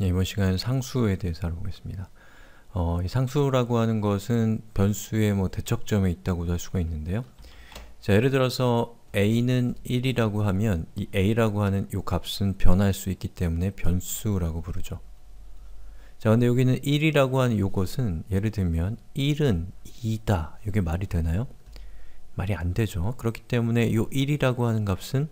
예, 이번 시간 상수에 대해서 알아보겠습니다. 어, 상수라고 하는 것은 변수의 뭐 대척점에 있다고도 할 수가 있는데요. 자, 예를 들어서 a는 1이라고 하면 이 a라고 하는 이 값은 변할 수 있기 때문에 변수라고 부르죠. 자, 근데 여기는 1이라고 하는 요것은 예를 들면 1은 2다. 이게 말이 되나요? 말이 안 되죠. 그렇기 때문에 이 1이라고 하는 값은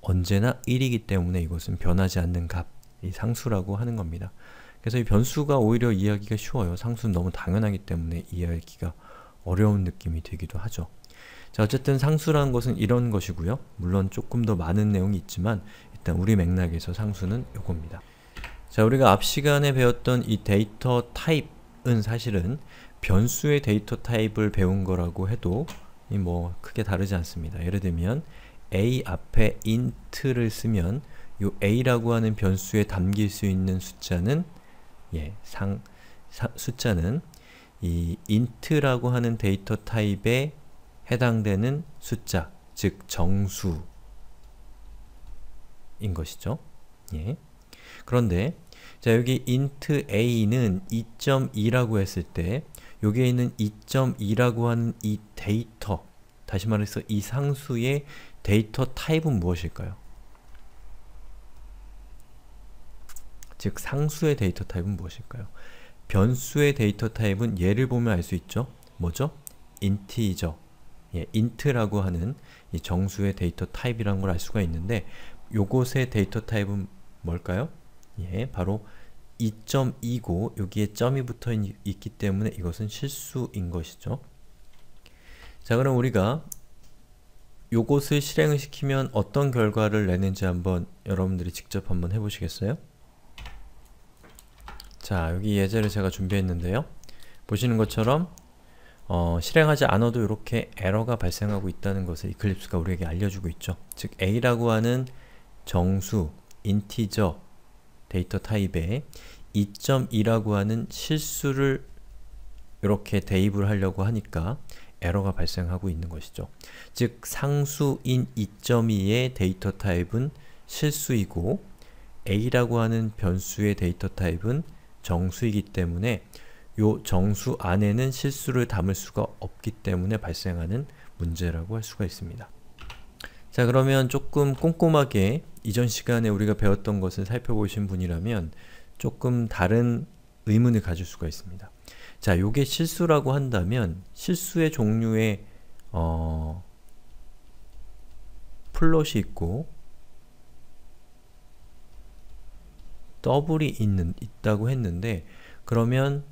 언제나 1이기 때문에 이것은 변하지 않는 값이 상수라고 하는 겁니다. 그래서 이 변수가 오히려 이해하기가 쉬워요. 상수는 너무 당연하기 때문에 이해하기가 어려운 느낌이 들기도 하죠. 자, 어쨌든 상수라는 것은 이런 것이고요. 물론 조금 더 많은 내용이 있지만 일단 우리 맥락에서 상수는 요겁니다. 자, 우리가 앞 시간에 배웠던 이 데이터 타입은 사실은 변수의 데이터 타입을 배운 거라고 해도 뭐 크게 다르지 않습니다. 예를 들면 a 앞에 int를 쓰면 요 a라고 하는 변수에 담길 수 있는 숫자는 예, 상, 사, 숫자는 이 int라고 하는 데이터 타입에 해당되는 숫자, 즉 정수인 것이죠. 예. 그런데 자 여기 int a는 2.2라고 했을 때 여기에 있는 2.2라고 하는 이 데이터 다시 말해서 이 상수의 데이터 타입은 무엇일까요? 즉 상수의 데이터 타입은 무엇일까요? 변수의 데이터 타입은 예를 보면 알 수 있죠? 뭐죠? 인티저 예, i n 라고 하는 이 정수의 데이터 타입이라는 걸 알 수가 있는데 요것의 데이터 타입은 뭘까요? 예, 바로 2.2고 여기에 점이 붙어 있기 때문에 이것은 실수인 것이죠. 자 그럼 우리가 요것을 실행을 시키면 어떤 결과를 내는지 한번 여러분들이 직접 한번 해보시겠어요? 자 여기 예제를 제가 준비했는데요. 보시는 것처럼 어, 실행하지 않아도 이렇게 에러가 발생하고 있다는 것을 이클립스가 우리에게 알려주고 있죠. 즉 a라고 하는 정수, 인티저 데이터 타입에 2.2라고 하는 실수를 이렇게 대입을 하려고 하니까 에러가 발생하고 있는 것이죠. 즉 상수인 2.2의 데이터 타입은 실수이고 a라고 하는 변수의 데이터 타입은 정수이기 때문에 요 정수 안에는 실수를 담을 수가 없기 때문에 발생하는 문제라고 할 수가 있습니다. 자 그러면 조금 꼼꼼하게 이전 시간에 우리가 배웠던 것을 살펴보신 분이라면 조금 다른 의문을 가질 수가 있습니다. 자 요게 실수라고 한다면 실수의 종류의 어... 플롯이 있고 더블이 있는, 있다고 했는데 그러면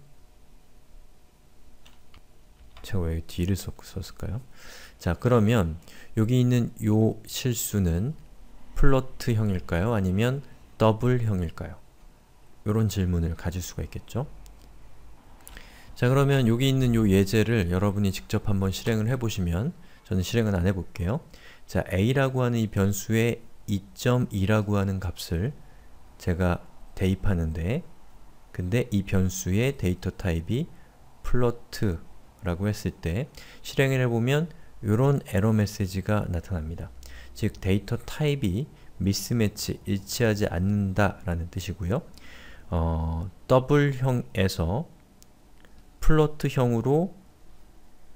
제가 왜 d를 썼, 썼을까요? 자 그러면 여기 있는 요 실수는 플러트형일까요? 아니면 더블형일까요? 이런 질문을 가질 수가 있겠죠? 자 그러면 여기 있는 요 예제를 여러분이 직접 한번 실행을 해보시면 저는 실행은 안 해볼게요. 자 a라고 하는 이 변수의 2.2라고 하는 값을 제가 대입하는데 근데 이 변수의 데이터 타입이 f l o a t 라고 했을 때 실행을 해보면 이런 에러 메시지가 나타납니다. 즉 데이터 타입이 미스매치, 일치하지 않는다 라는 뜻이고요. 어, 더블형에서 플로트형으로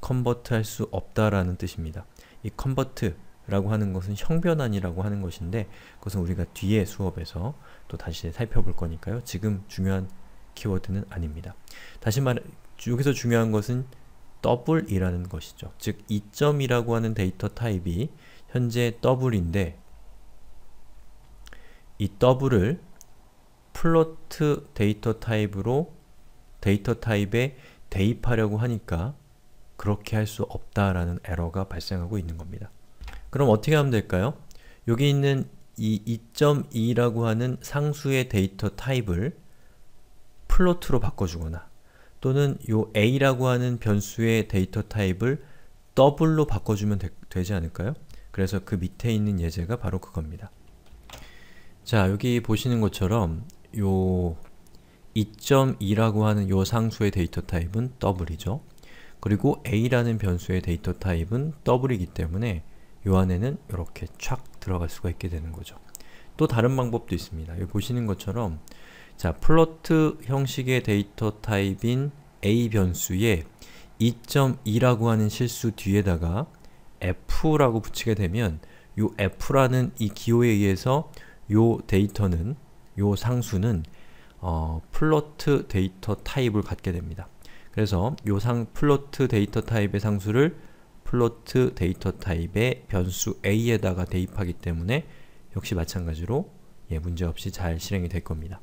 컨버트 할 수 없다라는 뜻입니다. 이 컨버트, 라고 하는 것은 형변환이라고 하는 것인데 그것은 우리가 뒤에 수업에서 또 다시 살펴볼 거니까요. 지금 중요한 키워드는 아닙니다. 다시 말해 여기서 중요한 것은 더블이라는 것이죠. 즉, 이점이라고 하는 데이터 타입이 현재 더블인데 이 더블을 플로트 데이터 타입으로 데이터 타입에 대입하려고 하니까 그렇게 할 수 없다라는 에러가 발생하고 있는 겁니다. 그럼 어떻게 하면 될까요? 여기 있는 이 2.2라고 하는 상수의 데이터 타입을 플로트로 바꿔주거나 또는 요 a라고 하는 변수의 데이터 타입을 더블로 바꿔주면 되, 지 않을까요? 그래서 그 밑에 있는 예제가 바로 그겁니다. 자, 여기 보시는 것처럼 요 2.2라고 하는 요 상수의 데이터 타입은 더블이죠. 그리고 a라는 변수의 데이터 타입은 더블이기 때문에 요 안에는 이렇게 촥 들어갈 수가 있게 되는 거죠. 또 다른 방법도 있습니다. 여기 보시는 것처럼 자, 플로트 형식의 데이터 타입인 a 변수에 2.2라고 하는 실수 뒤에다가 f라고 붙이게 되면 요 f라는 이 기호에 의해서 요 데이터는 요 상수는 어, 플로트 데이터 타입을 갖게 됩니다. 그래서 요 상 플로트 데이터 타입의 상수를 플로트 데이터 타입의 변수 a에다가 대입하기 때문에 역시 마찬가지로 예, 문제없이 잘 실행이 될 겁니다.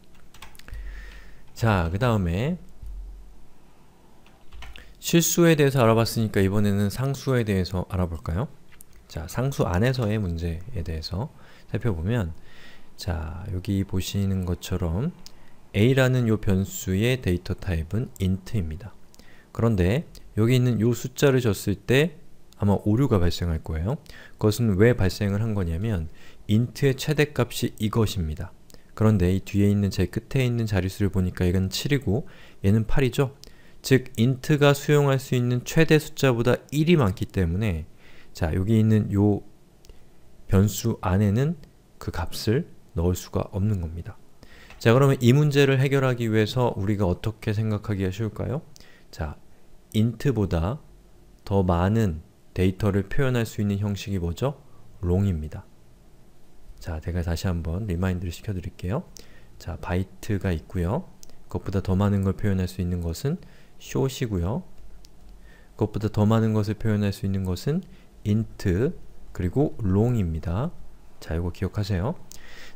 자, 그 다음에 실수에 대해서 알아봤으니까 이번에는 상수에 대해서 알아볼까요? 자, 상수 안에서의 문제에 대해서 살펴보면 자, 여기 보시는 것처럼 a라는 요 변수의 데이터 타입은 int입니다. 그런데 여기 있는 요 숫자를 줬을 때 아마 오류가 발생할 거예요. 그것은 왜 발생을 한 거냐면 int의 최대값이 이것입니다. 그런데 이 뒤에 있는 제 끝에 있는 자릿수를 보니까 이건 7이고 얘는 8이죠? 즉 int가 수용할 수 있는 최대 숫자보다 1이 많기 때문에 자 여기 있는 요 변수 안에는 그 값을 넣을 수가 없는 겁니다. 자 그러면 이 문제를 해결하기 위해서 우리가 어떻게 생각하기가 쉬울까요? 자 int보다 더 많은 데이터를 표현할 수 있는 형식이 뭐죠? 롱입니다. 자, 제가 다시 한번 리마인드를 시켜드릴게요. 자, 바이트가 있고요. 그것보다 더 많은 걸 표현할 수 있는 것은 short이고요. 그것보다 더 많은 것을 표현할 수 있는 것은 int 그리고 long입니다. 자, 이거 기억하세요.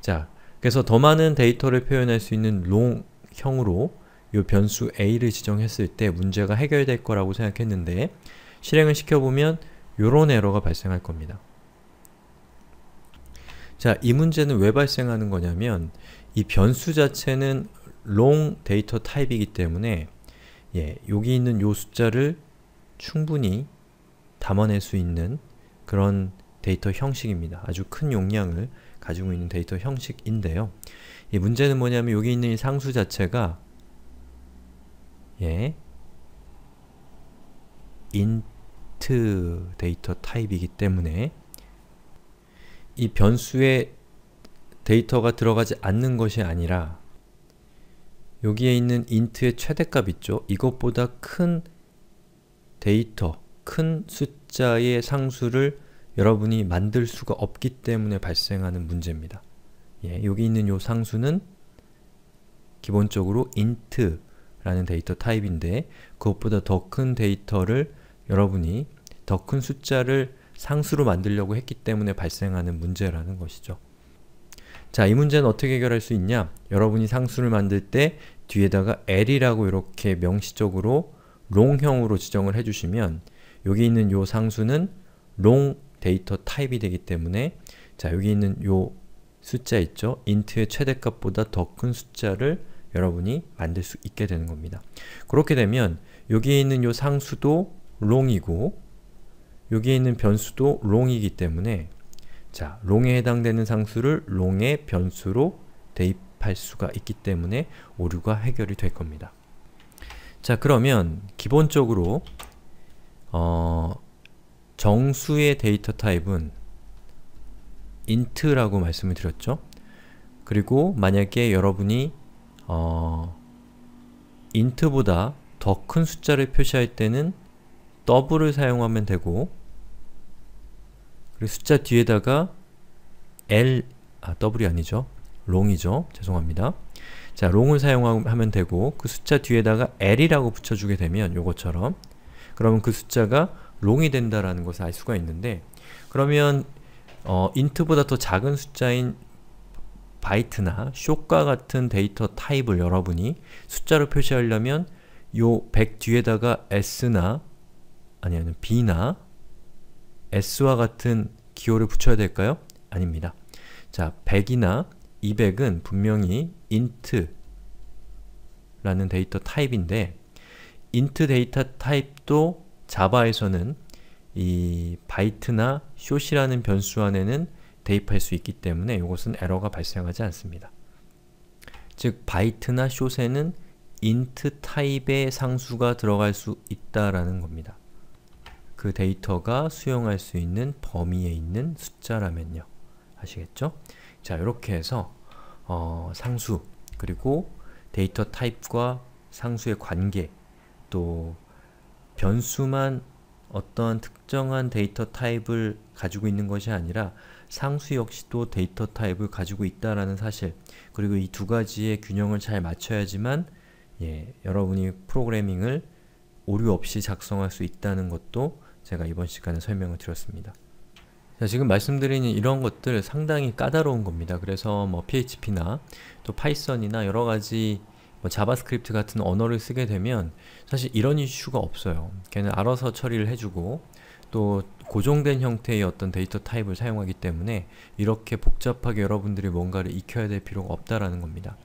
자, 그래서 더 많은 데이터를 표현할 수 있는 long형으로 이 변수 a를 지정했을 때 문제가 해결될 거라고 생각했는데 실행을 시켜보면 이런 에러가 발생할 겁니다. 자, 이 문제는 왜 발생하는 거냐면 이 변수 자체는 long 데이터 타입이기 때문에 예, 여기 있는 요 숫자를 충분히 담아낼 수 있는 그런 데이터 형식입니다. 아주 큰 용량을 가지고 있는 데이터 형식인데요. 이 문제는 뭐냐면 여기 있는 이 상수 자체가 예, int 데이터 타입이기 때문에 이 변수에 데이터가 들어가지 않는 것이 아니라 여기에 있는 int의 최대값 있죠? 이것보다 큰 데이터, 큰 숫자의 상수를 여러분이 만들 수가 없기 때문에 발생하는 문제입니다. 예, 여기 있는 이 상수는 기본적으로 int라는 데이터 타입인데 그것보다 더 큰 데이터를 여러분이 더 큰 숫자를 상수로 만들려고 했기 때문에 발생하는 문제라는 것이죠. 자, 이 문제는 어떻게 해결할 수 있냐? 여러분이 상수를 만들 때 뒤에다가 l이라고 이렇게 명시적으로 롱형으로 지정을 해주시면 여기 있는 요 상수는 롱 데이터 타입이 되기 때문에 자, 여기 있는 요 숫자 있죠? 인트의 최대값보다 더 큰 숫자를 여러분이 만들 수 있게 되는 겁니다. 그렇게 되면 여기에 있는 요 상수도 롱이고 여기에 있는 변수도 롱이기 때문에 자, 롱에 해당되는 상수를 롱의 변수로 대입할 수가 있기 때문에 오류가 해결이 될 겁니다. 자, 그러면 기본적으로 어, 정수의 데이터 타입은 int라고 말씀을 드렸죠? 그리고 만약에 여러분이 어, int보다 더 큰 숫자를 표시할 때는 더블을 사용하면 되고 그리고 숫자 뒤에다가 L, 아 더블이 아니죠. 롱이죠. 죄송합니다. 자, 롱을 사용하면 되고 그 숫자 뒤에다가 L이라고 붙여주게 되면 요것처럼 그러면 그 숫자가 롱이 된다라는 것을 알 수가 있는데 그러면 어, 인트보다 더 작은 숫자인 바이트나 쇼과 같은 데이터 타입을 여러분이 숫자로 표시하려면 요100 뒤에다가 s나 아니면 B나 S와 같은 기호를 붙여야 될까요? 아닙니다. 자, 100이나 200은 분명히 int라는 데이터 타입인데 int 데이터 타입도 자바에서는 이 바이트나 숏이라는 변수 안에는 대입할 수 있기 때문에 이것은 에러가 발생하지 않습니다. 즉, 바이트나 숏에는 int 타입의 상수가 들어갈 수 있다라는 겁니다. 그 데이터가 수용할 수 있는 범위에 있는 숫자라면요. 아시겠죠? 자, 이렇게 해서 어, 상수, 그리고 데이터 타입과 상수의 관계, 또 변수만 어떤 특정한 데이터 타입을 가지고 있는 것이 아니라 상수 역시도 데이터 타입을 가지고 있다라는 사실 그리고 이 두 가지의 균형을 잘 맞춰야지만 예, 여러분이 프로그래밍을 오류 없이 작성할 수 있다는 것도 제가 이번 시간에 설명을 드렸습니다. 자, 지금 말씀드린 이런 것들 상당히 까다로운 겁니다. 그래서 뭐 PHP나 또 파이썬이나 여러 가지 뭐 자바스크립트 같은 언어를 쓰게 되면 사실 이런 이슈가 없어요. 걔는 알아서 처리를 해주고 또 고정된 형태의 어떤 데이터 타입을 사용하기 때문에 이렇게 복잡하게 여러분들이 뭔가를 익혀야 될 필요가 없다라는 겁니다.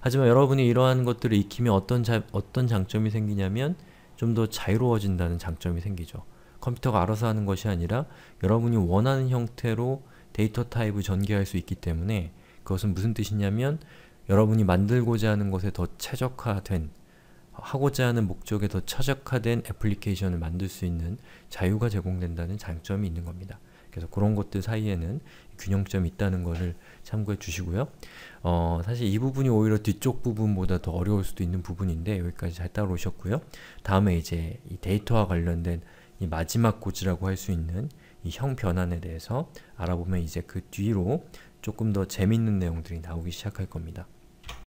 하지만 여러분이 이러한 것들을 익히면 어떤, 자, 어떤 장점이 생기냐면 좀 더 자유로워진다는 장점이 생기죠. 컴퓨터가 알아서 하는 것이 아니라 여러분이 원하는 형태로 데이터 타입을 전개할 수 있기 때문에 그것은 무슨 뜻이냐면 여러분이 만들고자 하는 것에 더 최적화된 하고자 하는 목적에 더 최적화된 애플리케이션을 만들 수 있는 자유가 제공된다는 장점이 있는 겁니다. 그래서 그런 것들 사이에는 균형점이 있다는 것을 참고해 주시고요. 어, 사실 이 부분이 오히려 뒤쪽 부분보다 더 어려울 수도 있는 부분인데 여기까지 잘 따라오셨고요. 다음에 이제 이 데이터와 관련된 이 마지막 고지라고 할 수 있는 이 형 변환에 대해서 알아보면 이제 그 뒤로 조금 더 재밌는 내용들이 나오기 시작할 겁니다.